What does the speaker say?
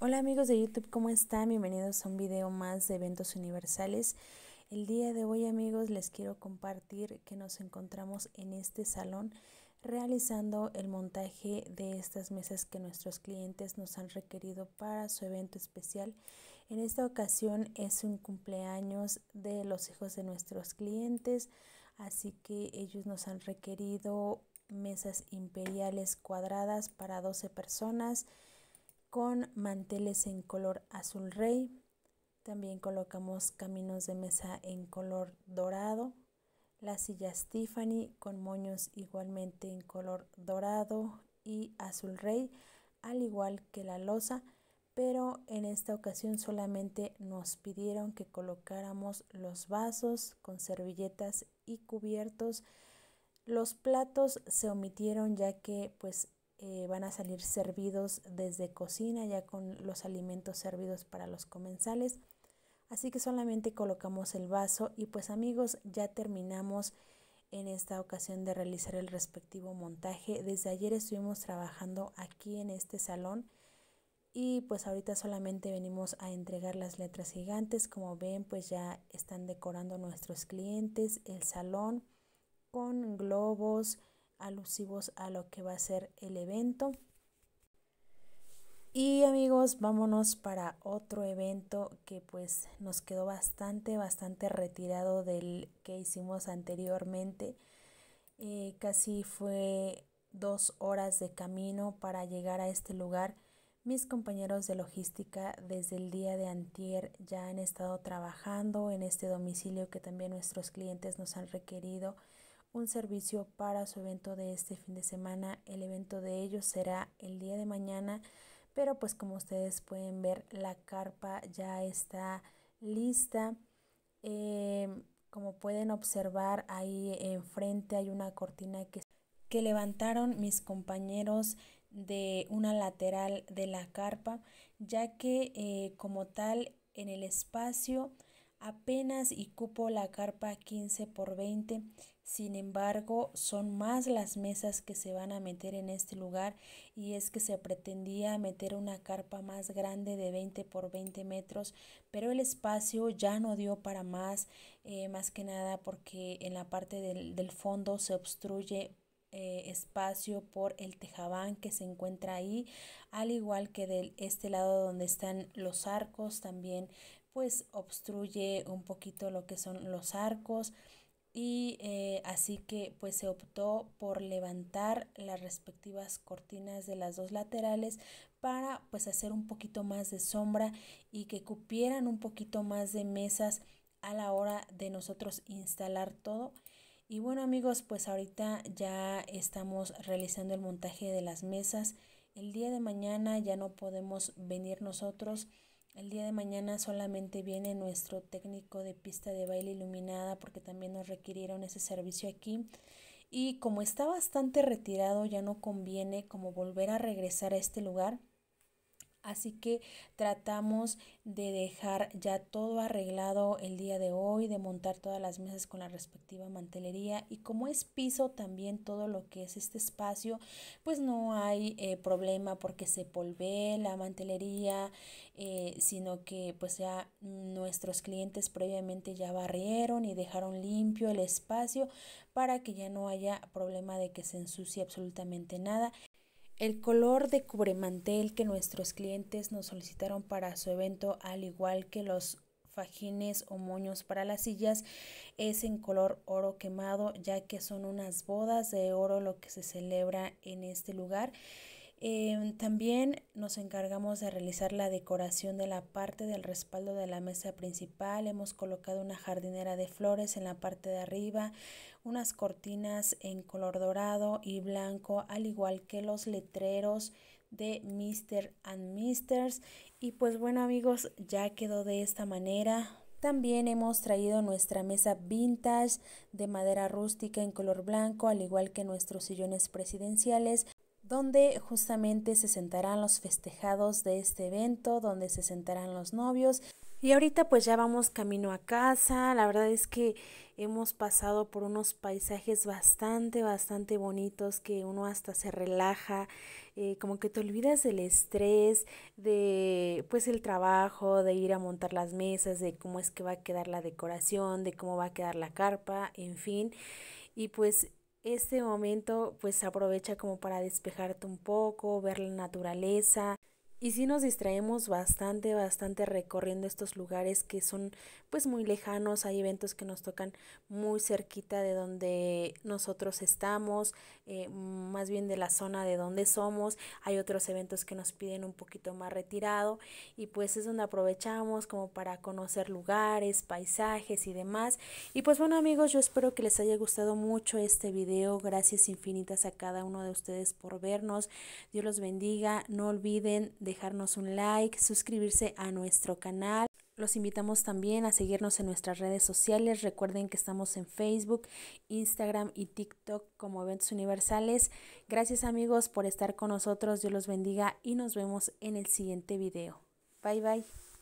Hola amigos de YouTube, ¿cómo están? Bienvenidos a un video más de eventos universales. El día de hoy amigos les quiero compartir que nos encontramos en este salón realizando el montaje de estas mesas que nuestros clientes nos han requerido para su evento especial. En esta ocasión es un cumpleaños de los hijos de nuestros clientes, así que ellos nos han requerido mesas imperiales cuadradas para 12 personas con manteles en color azul rey. También colocamos caminos de mesa en color dorado. la silla Tiffany con moños igualmente en color dorado y azul rey, al igual que la losa, pero en esta ocasión solamente nos pidieron que colocáramos los vasos con servilletas y cubiertos los platos se omitieron ya que pues eh, van a salir servidos desde cocina ya con los alimentos servidos para los comensales. Así que solamente colocamos el vaso y pues amigos ya terminamos en esta ocasión de realizar el respectivo montaje. Desde ayer estuvimos trabajando aquí en este salón y pues ahorita solamente venimos a entregar las letras gigantes. Como ven pues ya están decorando nuestros clientes el salón con globos, alusivos a lo que va a ser el evento. Y amigos, vámonos para otro evento que pues nos quedó bastante, bastante retirado del que hicimos anteriormente. Eh, casi fue dos horas de camino para llegar a este lugar. Mis compañeros de logística desde el día de antier ya han estado trabajando en este domicilio que también nuestros clientes nos han requerido un servicio para su evento de este fin de semana. El evento de ellos será el día de mañana, pero pues como ustedes pueden ver, la carpa ya está lista. Eh, como pueden observar, ahí enfrente hay una cortina que, levantaron mis compañeros de una lateral de la carpa, ya que eh, como tal en el espacio apenas y cupo la carpa 15 por 20 sin embargo, son más las mesas que se van a meter en este lugar y es que se pretendía meter una carpa más grande de 20 por 20 metros, pero el espacio ya no dio para más, eh, más que nada porque en la parte del, fondo se obstruye eh, espacio por el tejabán que se encuentra ahí, al igual que de este lado donde están los arcos también pues obstruye un poquito lo que son los arcos y eh, así que pues se optó por levantar las respectivas cortinas de las dos laterales para pues hacer un poquito más de sombra y que cupieran un poquito más de mesas a la hora de nosotros instalar todo y bueno amigos pues ahorita ya estamos realizando el montaje de las mesas el día de mañana ya no podemos venir nosotros el día de mañana solamente viene nuestro técnico de pista de baile iluminada porque también nos requirieron ese servicio aquí. Y como está bastante retirado, ya no conviene como volver a regresar a este lugar. Así que tratamos de dejar ya todo arreglado el día de hoy, de montar todas las mesas con la respectiva mantelería y como es piso también todo lo que es este espacio, pues no hay eh, problema porque se polvé la mantelería, eh, sino que pues ya nuestros clientes previamente ya barrieron y dejaron limpio el espacio para que ya no haya problema de que se ensucie absolutamente nada el color de cubremantel que nuestros clientes nos solicitaron para su evento, al igual que los fajines o moños para las sillas es en color oro quemado ya que son unas bodas de oro lo que se celebra en este lugar Em, también nos encargamos de realizar la decoración de la parte del respaldo de la mesa principal. Hemos colocado una jardinera de flores en la parte de arriba, unas cortinas en color dorado y blanco, al igual que los letreros de Mr. and Misters. Y pues bueno amigos, ya quedó de esta manera. También hemos traído nuestra mesa vintage de madera rústica en color blanco, al igual que nuestros sillones presidenciales donde justamente se sentarán los festejados de este evento, donde se sentarán los novios. Y ahorita pues ya vamos camino a casa, la verdad es que hemos pasado por unos paisajes bastante, bastante bonitos que uno hasta se relaja, eh, como que te olvidas del estrés, de pues el trabajo, de ir a montar las mesas, de cómo es que va a quedar la decoración, de cómo va a quedar la carpa, en fin. Y pues este momento pues aprovecha como para despejarte un poco, ver la naturaleza, y si nos distraemos bastante, bastante recorriendo estos lugares que son pues muy lejanos, hay eventos que nos tocan muy cerquita de donde nosotros estamos, eh, más bien de la zona de donde somos, hay otros eventos que nos piden un poquito más retirado y pues es donde aprovechamos como para conocer lugares, paisajes y demás. Y pues bueno amigos, yo espero que les haya gustado mucho este video, gracias infinitas a cada uno de ustedes por vernos, Dios los bendiga, no olviden de dejarnos un like, suscribirse a nuestro canal. Los invitamos también a seguirnos en nuestras redes sociales. Recuerden que estamos en Facebook, Instagram y TikTok como Eventos Universales. Gracias amigos por estar con nosotros. Dios los bendiga y nos vemos en el siguiente video. Bye bye.